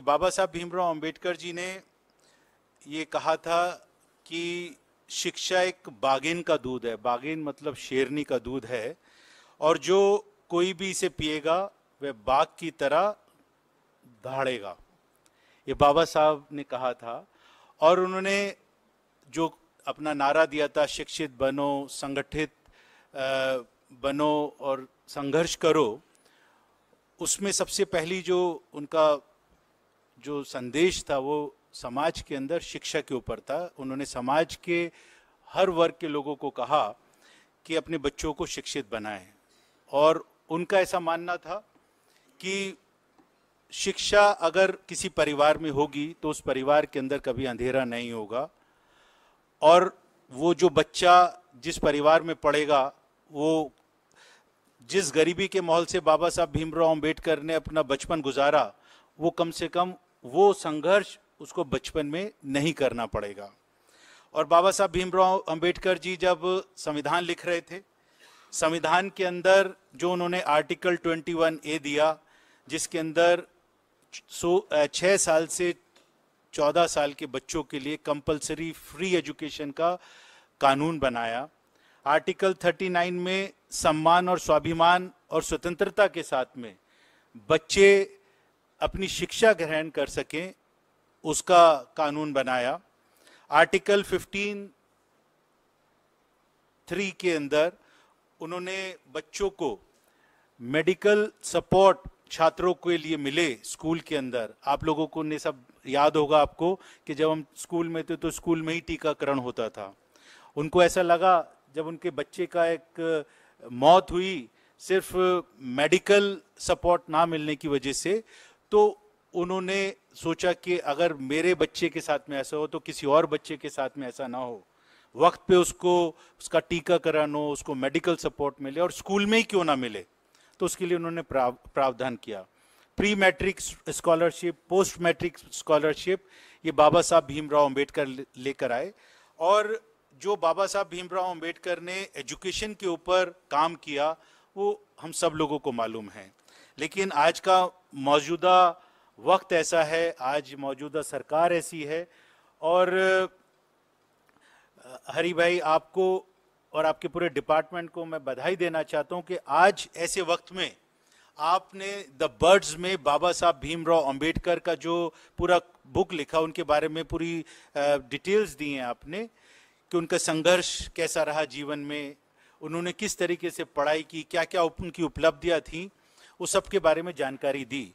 कि बाबा साहब भीमराव अंबेडकर जी ने ये कहा था कि शिक्षा एक बागिन का दूध है बागिन मतलब शेरनी का दूध है और जो कोई भी इसे पिएगा वह बाघ की तरह दहाड़ेगा ये बाबा साहब ने कहा था और उन्होंने जो अपना नारा दिया था शिक्षित बनो संगठित बनो और संघर्ष करो उसमें सबसे पहली जो उनका जो संदेश था वो समाज के अंदर शिक्षा के ऊपर था उन्होंने समाज के हर वर्ग के लोगों को कहा कि अपने बच्चों को शिक्षित बनाएं और उनका ऐसा मानना था कि शिक्षा अगर किसी परिवार में होगी तो उस परिवार के अंदर कभी अंधेरा नहीं होगा और वो जो बच्चा जिस परिवार में पढ़ेगा वो जिस गरीबी के माहौल से बाबा साहब भीमराव अम्बेडकर ने अपना बचपन गुजारा वो कम से कम वो संघर्ष उसको बचपन में नहीं करना पड़ेगा और बाबा साहब भीमराव अंबेडकर जी जब संविधान लिख रहे थे संविधान के अंदर जो उन्होंने आर्टिकल 21 ए दिया जिसके अंदर सो छः साल से चौदह साल के बच्चों के लिए कंपलसरी फ्री एजुकेशन का कानून बनाया आर्टिकल 39 में सम्मान और स्वाभिमान और स्वतंत्रता के साथ में बच्चे अपनी शिक्षा ग्रहण कर सकें उसका कानून बनाया आर्टिकल 15 थ्री के अंदर उन्होंने बच्चों को मेडिकल सपोर्ट छात्रों के लिए मिले स्कूल के अंदर आप लोगों को ने सब याद होगा आपको कि जब हम स्कूल में थे तो स्कूल में ही टीकाकरण होता था उनको ऐसा लगा जब उनके बच्चे का एक मौत हुई सिर्फ मेडिकल सपोर्ट ना मिलने की वजह से तो उन्होंने सोचा कि अगर मेरे बच्चे के साथ में ऐसा हो तो किसी और बच्चे के साथ में ऐसा ना हो वक्त पे उसको उसका टीकाकरण हो उसको मेडिकल सपोर्ट मिले और स्कूल में ही क्यों ना मिले तो उसके लिए उन्होंने प्राव, प्रावधान किया pre matric scholarship post matric scholarship ये बाबा साहब भीमराव अम्बेडकर लेकर आए और जो बाबा साहब भीमराव अम्बेडकर ने एजुकेशन के ऊपर काम किया वो हम सब लोगों को मालूम है लेकिन आज का मौजूदा वक्त ऐसा है आज मौजूदा सरकार ऐसी है और हरी भाई आपको और आपके पूरे डिपार्टमेंट को मैं बधाई देना चाहता हूं कि आज ऐसे वक्त में आपने द बर्ड्स में बाबा साहब भीमराव अंबेडकर का जो पूरा बुक लिखा उनके बारे में पूरी डिटेल्स दी हैं आपने कि उनका संघर्ष कैसा रहा जीवन में उन्होंने किस तरीके से पढ़ाई की क्या क्या उनकी उपलब्धियां थीं उस सब के बारे में जानकारी दी